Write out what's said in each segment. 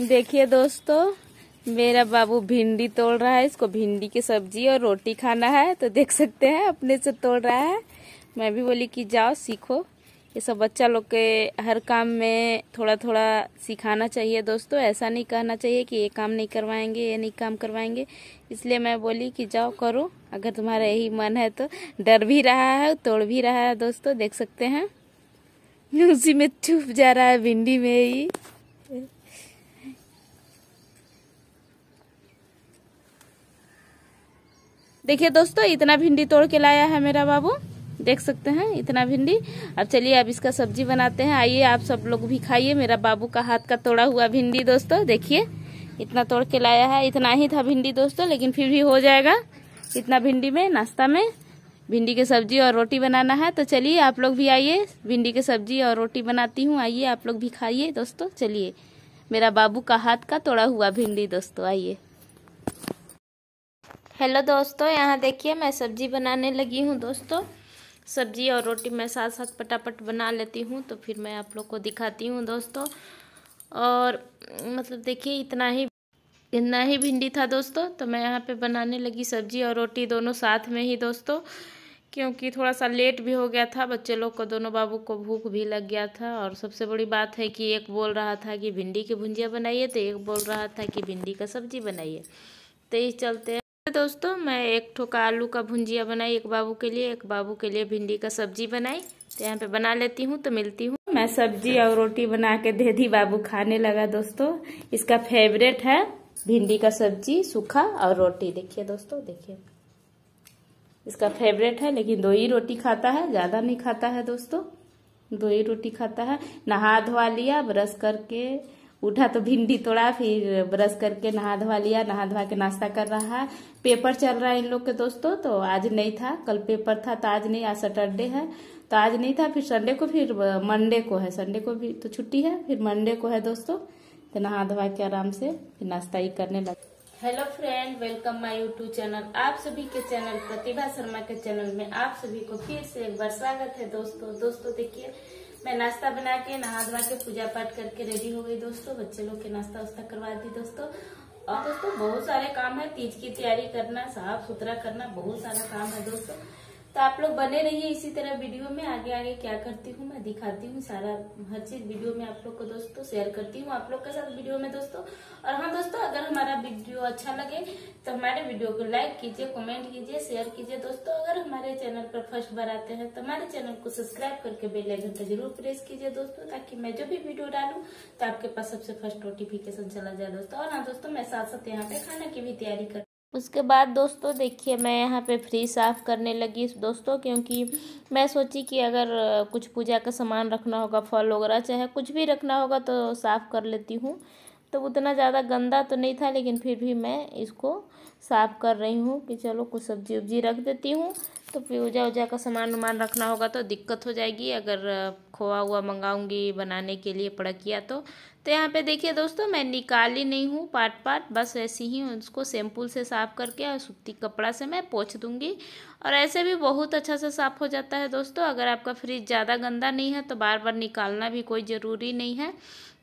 देखिए दोस्तों मेरा बाबू भिंडी तोड़ रहा है इसको भिंडी की सब्जी और रोटी खाना है तो देख सकते हैं अपने से तोड़ रहा है मैं भी बोली कि जाओ सीखो ये सब बच्चा लोग के हर काम में थोड़ा थोड़ा सिखाना चाहिए दोस्तों ऐसा नहीं कहना चाहिए कि ये काम नहीं करवाएंगे ये नहीं काम करवाएंगे इसलिए मैं बोली कि जाओ करो अगर तुम्हारा यही मन है तो डर भी रहा है तोड़ भी रहा है दोस्तों देख सकते हैं उसी में छुप जा रहा है भिंडी में ही देखिए दोस्तों इतना भिंडी तोड़ के लाया है मेरा बाबू देख सकते हैं इतना भिंडी अब चलिए अब इसका सब्जी बनाते हैं आइए आप सब लोग भी खाइए मेरा बाबू का हाथ का तोड़ा हुआ भिंडी दोस्तों देखिए इतना तोड़ के लाया है इतना ही था भिंडी दोस्तों लेकिन फिर भी हो जाएगा इतना भिंडी में नाश्ता में भिंडी की सब्जी और रोटी बनाना है तो चलिए आप लोग भी आइए भिंडी की सब्जी और रोटी बनाती हूँ आइए आप लोग भी खाइए दोस्तों चलिए मेरा बाबू का हाथ का तोड़ा हुआ भिंडी दोस्तों आइए हेलो दोस्तों यहाँ देखिए मैं सब्ज़ी बनाने लगी हूँ दोस्तों सब्ज़ी और रोटी मैं साथ साथ पटापट बना लेती हूँ तो फिर मैं आप लोग को दिखाती हूँ दोस्तों और मतलब देखिए इतना ही इतना ही भिंडी था दोस्तों तो मैं यहाँ पे बनाने लगी सब्ज़ी और रोटी दोनों साथ में ही दोस्तों क्योंकि थोड़ा सा लेट भी हो गया था बच्चे लोग को दोनों बाबू को भूख भी लग गया था और सबसे बड़ी बात है कि एक बोल रहा था कि भिंडी की भुंजिया बनाइए तो एक बोल रहा था कि भिंडी का सब्जी बनाइए तो इस चलते दोस्तों मैं एक ठोका आलू का भुंजिया बनाई एक बाबू के लिए एक बाबू के लिए भिंडी का सब्जी बनाई तो यहाँ पे बना लेती हूँ तो मिलती हूँ मैं सब्जी और रोटी बना के दे दी बाबू खाने लगा दोस्तों इसका फेवरेट है भिंडी का सब्जी सूखा और रोटी देखिए दोस्तों देखिए इसका फेवरेट है लेकिन दो ही रोटी खाता है ज़्यादा नहीं खाता है दोस्तों दो ही रोटी खाता है नहा धोवा लिया ब्रश करके उठा तो भिंडी तोड़ा फिर ब्रश करके नहा धोवा लिया नहा धोवा के नाश्ता कर रहा है पेपर चल रहा है इन लोग के दोस्तों तो आज नहीं था कल पेपर था तो आज नहीं आज सैटरडे है तो आज नहीं था फिर संडे को फिर मंडे को है संडे को भी तो छुट्टी है फिर मंडे को है दोस्तों तो नहा धोवा के आराम से फिर नाश्ता ही करने लगे hello friend welcome my YouTube channel आप सभी के चैनल प्रतिभा शर्मा के चैनल में आप सभी को फिर से एक बार स्वागत है दोस्तों दोस्तों देखिए मैं नाश्ता बना के नहा धोवा के पूजा पाठ करके रेडी हो गई दोस्तों बच्चे लोग के नाश्ता उस्ता करवा दी दोस्तों और दोस्तों बहुत सारे काम है तीज की तैयारी करना साफ सुथरा करना बहुत सारा काम है दोस्तों तो आप लोग बने रहिए इसी तरह वीडियो में आगे आगे क्या करती हूँ मैं दिखाती हूँ सारा हर चीज वीडियो में आप लोग को दोस्तों शेयर करती हूँ आप लोग के साथ वीडियो में दोस्तों और हाँ दोस्तों अगर हमारा वीडियो अच्छा लगे तो हमारे वीडियो को लाइक कीजिए कमेंट कीजिए शेयर कीजिए दोस्तों अगर हमारे चैनल पर फर्स्ट बार आते हैं तो हमारे चैनल को सब्सक्राइब करके बेलाइकन पर जरूर प्रेस कीजिए दोस्तों ताकि मैं जो भी वीडियो डालू तो आपके पास सबसे फर्स्ट नोटिफिकेशन चला जाए दोस्तों और हाँ दोस्तों मैं साथ साथ यहाँ पे खाना की भी तैयारी कर उसके बाद दोस्तों देखिए मैं यहाँ पे फ्री साफ़ करने लगी दोस्तों क्योंकि मैं सोची कि अगर कुछ पूजा का सामान रखना होगा फल वगैरह चाहे कुछ भी रखना होगा तो साफ़ कर लेती हूँ तो उतना ज़्यादा गंदा तो नहीं था लेकिन फिर भी मैं इसको साफ़ कर रही हूँ कि चलो कुछ सब्ज़ी उब्जी रख देती हूँ तो पूजा उजा का सामान वामान रखना होगा तो दिक्कत हो जाएगी अगर खोआ हुआ मंगाऊंगी बनाने के लिए पड़किया तो तो यहाँ पे देखिए दोस्तों मैं निकाली नहीं हूँ पार्ट पार्ट बस ऐसी ही उसको सेम्पूल से साफ़ करके और सूती कपड़ा से मैं पोछ दूँगी और ऐसे भी बहुत अच्छा से साफ़ हो जाता है दोस्तों अगर आपका फ्रिज ज़्यादा गंदा नहीं है तो बार बार निकालना भी कोई ज़रूरी नहीं है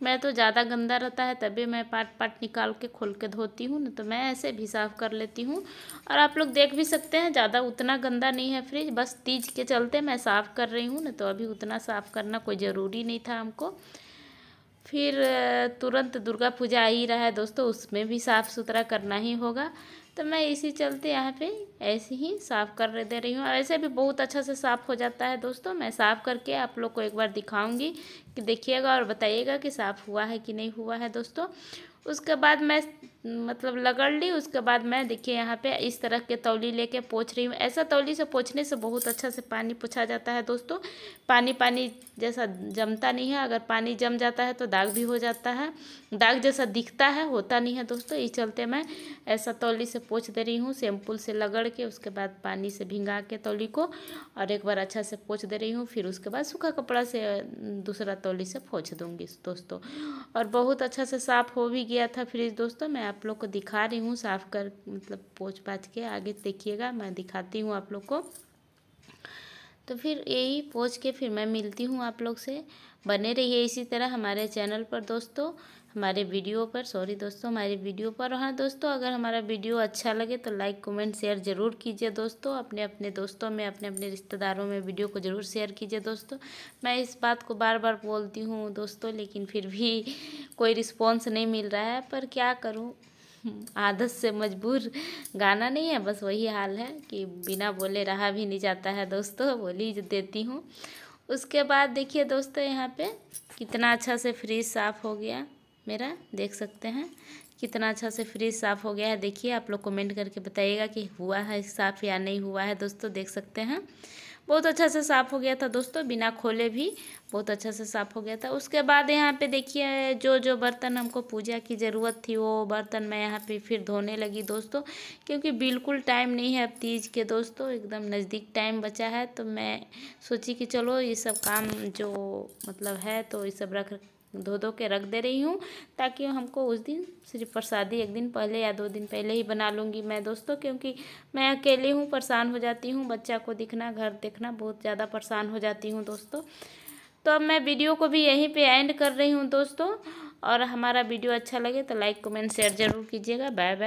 मैं तो ज़्यादा गंदा रहता है तभी मैं पार्ट पार्ट निकाल के खोल के धोती हूँ ना तो मैं ऐसे भी साफ़ कर लेती हूँ और आप लोग देख भी सकते हैं ज़्यादा उतना गंदा नहीं नहीं है फ्रिज बस तीज के चलते मैं साफ़ कर रही हूँ ना तो अभी उतना साफ़ करना कोई ज़रूरी नहीं था हमको फिर तुरंत दुर्गा पूजा आ ही रहा है दोस्तों उसमें भी साफ़ सुथरा करना ही होगा तो मैं इसी चलते यहाँ पे ऐसे ही साफ़ कर दे रही हूँ ऐसे भी बहुत अच्छा से साफ़ हो जाता है दोस्तों मैं साफ़ करके आप लोग को एक बार दिखाऊंगी कि देखिएगा और बताइएगा कि साफ़ हुआ है कि नहीं हुआ है दोस्तों उसके बाद मैं मतलब लगड़ ली उसके बाद मैं देखिए यहाँ पे इस तरह के तौली लेके पोछ रही हूँ ऐसा तौली से पोछने से बहुत अच्छा से पानी पोछा जाता है दोस्तों पानी पानी जैसा जमता नहीं है अगर पानी जम जाता है तो दाग भी हो जाता है दाग जैसा दिखता है होता नहीं है दोस्तों इस चलते मैं ऐसा तौली से पोछ दे रही हूँ सैम्पुल से लगड़ के उसके बाद पानी से भिंगा के तौली को और एक बार अच्छा से पोछ दे रही हूँ फिर उसके बाद सूखा कपड़ा से दूसरा तौली से पोछ दूँगी दोस्तों और बहुत अच्छा से साफ़ हो भी गया था फ्रिज दोस्तों मैं आप लोग को दिखा रही हूँ साफ़ कर मतलब पोछ पाछ के आगे देखिएगा मैं दिखाती हूँ आप लोग को तो फिर यही पोछ के फिर मैं मिलती हूँ आप लोग से बने रहिए इसी तरह हमारे चैनल पर दोस्तों हमारे वीडियो पर सॉरी दोस्तों हमारे वीडियो पर हाँ दोस्तों अगर हमारा वीडियो अच्छा लगे तो लाइक कमेंट शेयर ज़रूर कीजिए दोस्तों अपने अपने दोस्तों में अपने अपने रिश्तेदारों में वीडियो को ज़रूर शेयर कीजिए दोस्तों मैं इस बात को बार बार बोलती हूँ दोस्तों लेकिन फिर भी कोई रिस्पॉन्स नहीं मिल रहा है पर क्या करूँ आदत से मजबूर गाना नहीं है बस वही हाल है कि बिना बोले रहा भी नहीं जाता है दोस्तों बोली देती हूँ उसके बाद देखिए दोस्तों यहाँ पे कितना अच्छा से फ्रिज साफ़ हो गया मेरा देख सकते हैं कितना अच्छा से फ्रिज साफ़ हो गया है देखिए आप लोग कमेंट करके बताइएगा कि हुआ है साफ़ या नहीं हुआ है दोस्तों देख सकते हैं बहुत अच्छा से साफ़ हो गया था दोस्तों बिना खोले भी बहुत अच्छा से साफ़ हो गया था उसके बाद यहाँ पे देखिए जो जो बर्तन हमको पूजा की ज़रूरत थी वो बर्तन मैं यहाँ पे फिर धोने लगी दोस्तों क्योंकि बिल्कुल टाइम नहीं है अब तीज के दोस्तों एकदम नज़दीक टाइम बचा है तो मैं सोची कि चलो ये सब काम जो मतलब है तो ये सब रख धो धो के रख दे रही हूँ ताकि हमको उस दिन सिर्फ प्रसादी एक दिन पहले या दो दिन पहले ही बना लूँगी मैं दोस्तों क्योंकि मैं अकेले हूँ परेशान हो जाती हूँ बच्चा को दिखना घर देखना बहुत ज़्यादा परेशान हो जाती हूँ दोस्तों तो अब मैं वीडियो को भी यहीं पे एंड कर रही हूँ दोस्तों और हमारा वीडियो अच्छा लगे तो लाइक कमेंट शेयर ज़रूर कीजिएगा बाय बाय